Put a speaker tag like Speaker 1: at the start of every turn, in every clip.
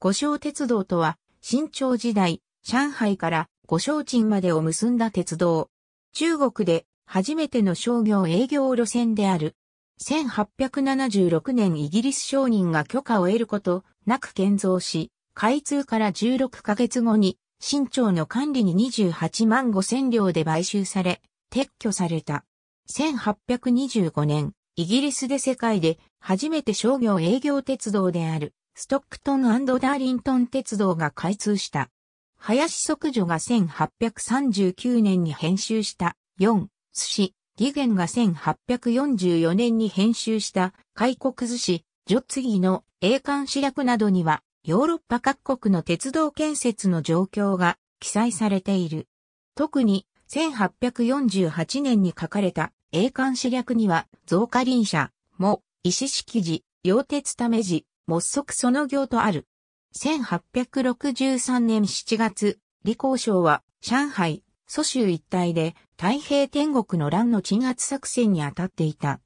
Speaker 1: 五章鉄道とは、新朝時代、上海から五章鎮までを結んだ鉄道。中国で初めての商業営業路線である。1876年イギリス商人が許可を得ることなく建造し、開通から16ヶ月後に、新朝の管理に28万5千両で買収され、撤去された。1825年、イギリスで世界で初めて商業営業鉄道である。ストックトンダーリントン鉄道が開通した。林即女が1839年に編集した4寿司、義元が1844年に編集した開国寿司、ジョツギの栄冠史略などにはヨーロッパ各国の鉄道建設の状況が記載されている。特に1848年に書かれた栄冠史略には増加輪車も石式寺、洋鉄ため寺、もっそくその行とある。1863年7月、李光省は上海、蘇州一帯で太平天国の乱の鎮圧作戦に当たっていた。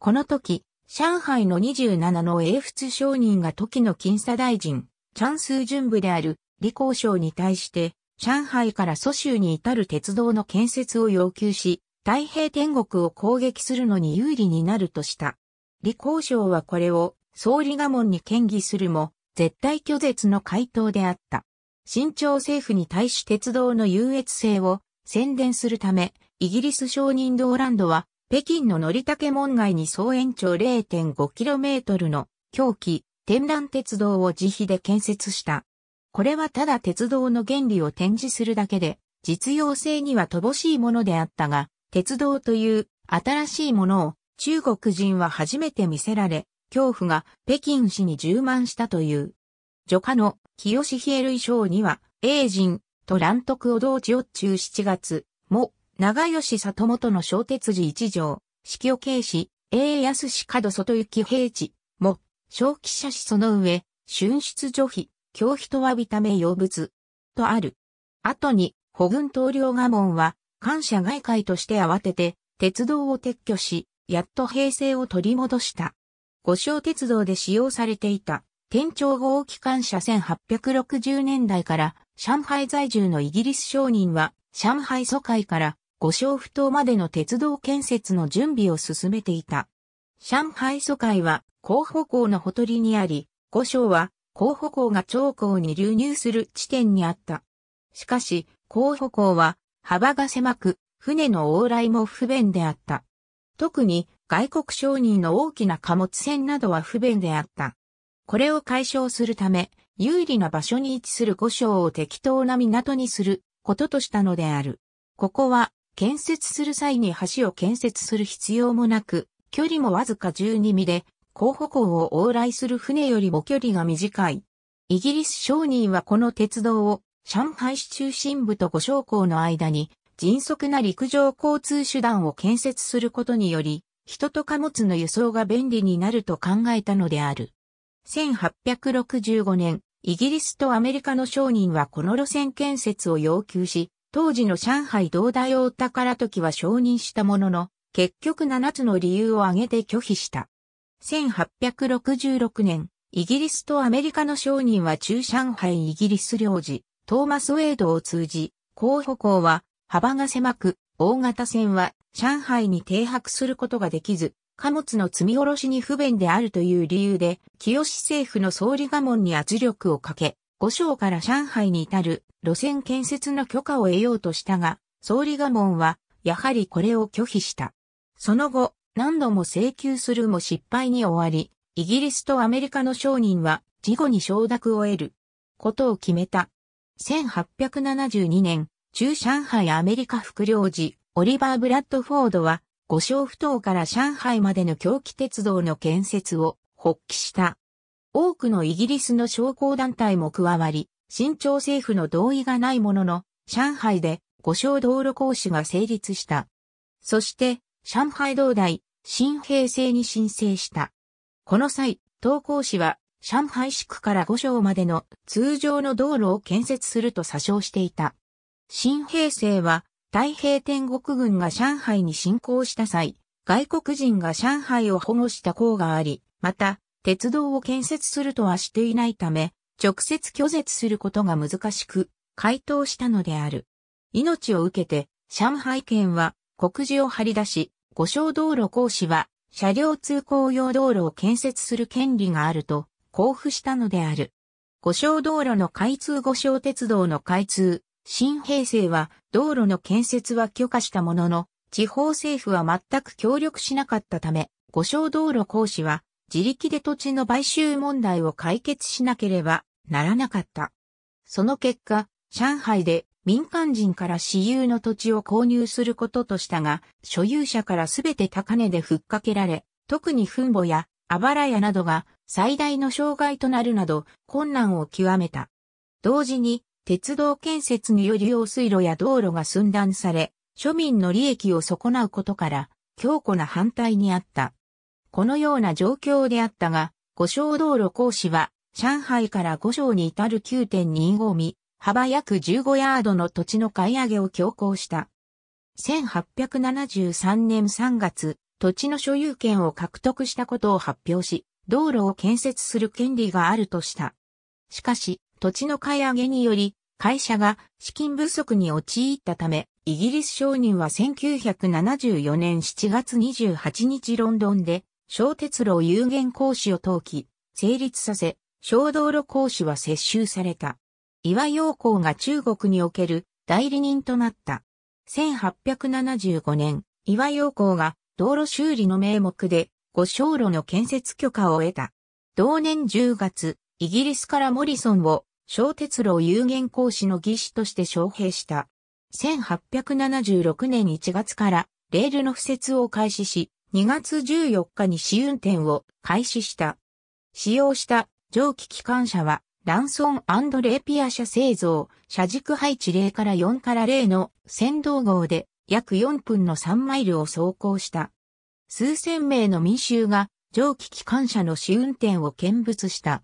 Speaker 1: この時、上海の27の英仏商人が時の金沙大臣、チャンスー準部である李光省に対して、上海から蘇州に至る鉄道の建設を要求し、太平天国を攻撃するのに有利になるとした。李光省はこれを総理賀門に建議するも、絶対拒絶の回答であった。新朝政府に対し鉄道の優越性を宣伝するため、イギリス商人ドーランドは、北京の乗り竹門外に総延長 0.5km の狂気、天覧鉄道を自費で建設した。これはただ鉄道の原理を展示するだけで、実用性には乏しいものであったが、鉄道という新しいものを中国人は初めて見せられ、恐怖が北京市に充満したという。女家の清比叡類賞には、英人と乱徳を同地を中7月、も、長吉里元の小鉄寺一条、死去警視、英安氏角外行平地、も、小記者氏その上、春出除費、教費と詫びため要物、とある。後に、保軍統領我門は、感謝外界として慌てて、鉄道を撤去し、やっと平成を取り戻した。五章鉄道で使用されていた、天朝号機関車1860年代から上海在住のイギリス商人は上海疎開から五章不島までの鉄道建設の準備を進めていた。上海疎開は広北港のほとりにあり、五章は広北港が長江に流入する地点にあった。しかし、広北港は幅が狭く、船の往来も不便であった。特に外国商人の大きな貨物船などは不便であった。これを解消するため、有利な場所に位置する五章を適当な港にすることとしたのである。ここは、建設する際に橋を建設する必要もなく、距離もわずか12ミで、候補港を往来する船よりも距離が短い。イギリス商人はこの鉄道を上海市中心部と五商港の間に迅速な陸上交通手段を建設することにより人と貨物の輸送が便利になると考えたのである。1865年、イギリスとアメリカの商人はこの路線建設を要求し、当時の上海同大大宝時は承認したものの、結局7つの理由を挙げて拒否した。1866年、イギリスとアメリカの商人は中上海イギリス領事、トーマス・ウェイドを通じ、候補校は幅が狭く、大型船は上海に停泊することができず、貨物の積み下ろしに不便であるという理由で、清政府の総理我門に圧力をかけ、五省から上海に至る路線建設の許可を得ようとしたが、総理我門は、やはりこれを拒否した。その後、何度も請求するも失敗に終わり、イギリスとアメリカの商人は、事後に承諾を得ることを決めた。1872年、中上海アメリカ副領事、オリバー・ブラッドフォードは、五小不頭から上海までの狂気鉄道の建設を発起した。多くのイギリスの商工団体も加わり、新朝政府の同意がないものの、上海で五小道路行使が成立した。そして、上海道大、新平成に申請した。この際、東行市は、上海市区から五小までの通常の道路を建設すると詐称していた。新平成は、太平天国軍が上海に侵攻した際、外国人が上海を保護した功があり、また、鉄道を建設するとはしていないため、直接拒絶することが難しく、回答したのである。命を受けて、上海県は、国事を張り出し、五小道路講師は、車両通行用道路を建設する権利があると、交付したのである。五小道路の開通五小鉄道の開通、新平成は道路の建設は許可したものの、地方政府は全く協力しなかったため、五省道路講師は自力で土地の買収問題を解決しなければならなかった。その結果、上海で民間人から私有の土地を購入することとしたが、所有者からすべて高値でふっかけられ、特に墳墓やあばら屋などが最大の障害となるなど困難を極めた。同時に鉄道建設により用水路や道路が寸断され、庶民の利益を損なうことから、強固な反対にあった。このような状況であったが、五章道路講師は、上海から五章に至る9.25ミ、幅約15ヤードの土地の買い上げを強行した。1873年3月、土地の所有権を獲得したことを発表し、道路を建設する権利があるとした。しかし、土地の買い上げにより、会社が資金不足に陥ったため、イギリス商人は1974年7月28日ロンドンで、小鉄路有限講師を登記、成立させ、小道路講師は接収された。岩陽光が中国における代理人となった。1875年、岩陽光が道路修理の名目で、五小路の建設許可を得た。同年10月、イギリスからモリソンを小鉄路有限公使の技師として招聘した。1876年1月からレールの付設を開始し、2月14日に試運転を開始した。使用した蒸気機関車は、ランソンレーピア車製造、車軸配置0から4から0の先導号で約4分の3マイルを走行した。数千名の民衆が蒸気機関車の試運転を見物した。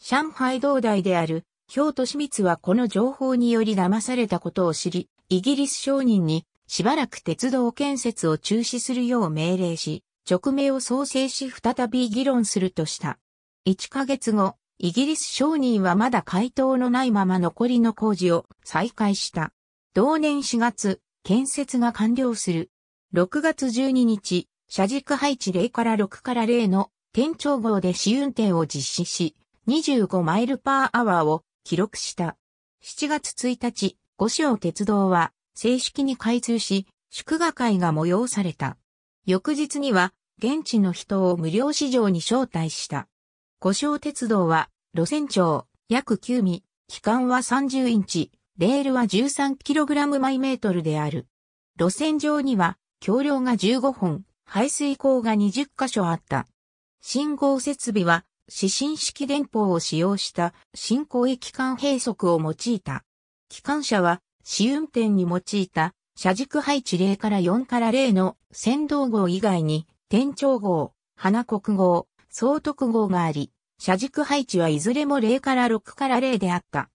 Speaker 1: 上海道台である京都市密はこの情報により騙されたことを知り、イギリス商人にしばらく鉄道建設を中止するよう命令し、直命を創生し再び議論するとした。1ヶ月後、イギリス商人はまだ回答のないまま残りの工事を再開した。同年4月、建設が完了する。6月12日、車軸配置0から6から0の店長号で試運転を実施し、25マイルパーアワーを記録した。7月1日、五章鉄道は正式に開通し、祝賀会が催された。翌日には、現地の人を無料市場に招待した。五章鉄道は、路線長、約9ミ、期間は30インチ、レールは 13kg 毎メートルである。路線上には、橋梁が15本、排水口が20箇所あった。信号設備は指針式電報を使用した新行為機関閉塞を用いた。機関車は試運転に用いた車軸配置0から4から0の先導号以外に天頂号、花国号、総督号があり、車軸配置はいずれも0から6から0であった。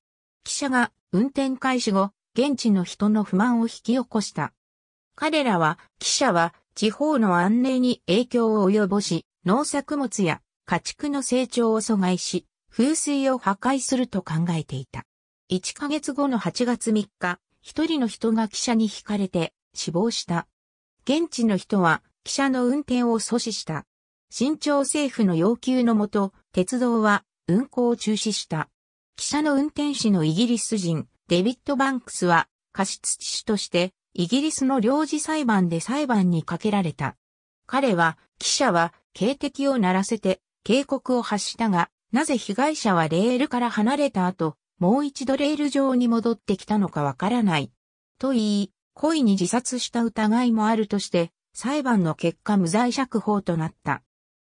Speaker 1: 記者が運転開始後、現地の人の不満を引き起こした。彼らは、記者は地方の安寧に影響を及ぼし、農作物や家畜の成長を阻害し、風水を破壊すると考えていた。1ヶ月後の8月3日、一人の人が汽車にひかれて死亡した。現地の人は汽車の運転を阻止した。新朝政府の要求のもと、鉄道は運行を中止した。汽車の運転士のイギリス人、デビッド・バンクスは過失致死としてイギリスの領事裁判で裁判にかけられた。彼は、記者は警笛を鳴らせて警告を発したが、なぜ被害者はレールから離れた後、もう一度レール上に戻ってきたのかわからない。と言い、故意に自殺した疑いもあるとして、裁判の結果無罪釈放となった。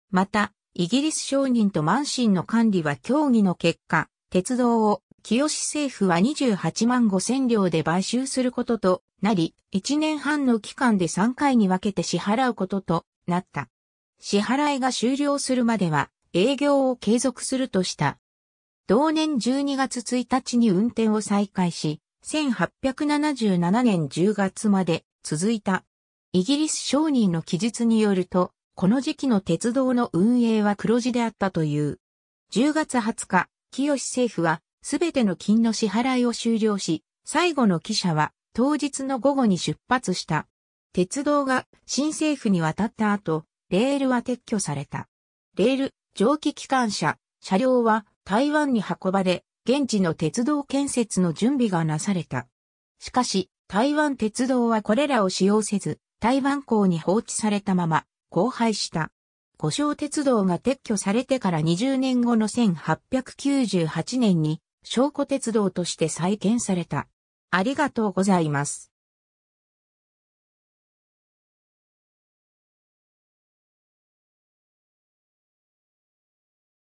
Speaker 1: また、イギリス商人と満身の管理は協議の結果、鉄道を清政府は28万5千両で買収することとなり、1年半の期間で3回に分けて支払うこととなった。支払いが終了するまでは営業を継続するとした。同年12月1日に運転を再開し、1877年10月まで続いた。イギリス商人の記述によると、この時期の鉄道の運営は黒字であったという。10月20日、清政府はすべての金の支払いを終了し、最後の汽車は当日の午後に出発した。鉄道が新政府に渡った後、レールは撤去された。レール、蒸気機関車、車両は台湾に運ばれ、現地の鉄道建設の準備がなされた。しかし、台湾鉄道はこれらを使用せず、台湾港に放置されたまま、荒廃した。故障鉄道が撤去されてから20年後の1898年に、証古鉄道として再建された。ありがとうございます。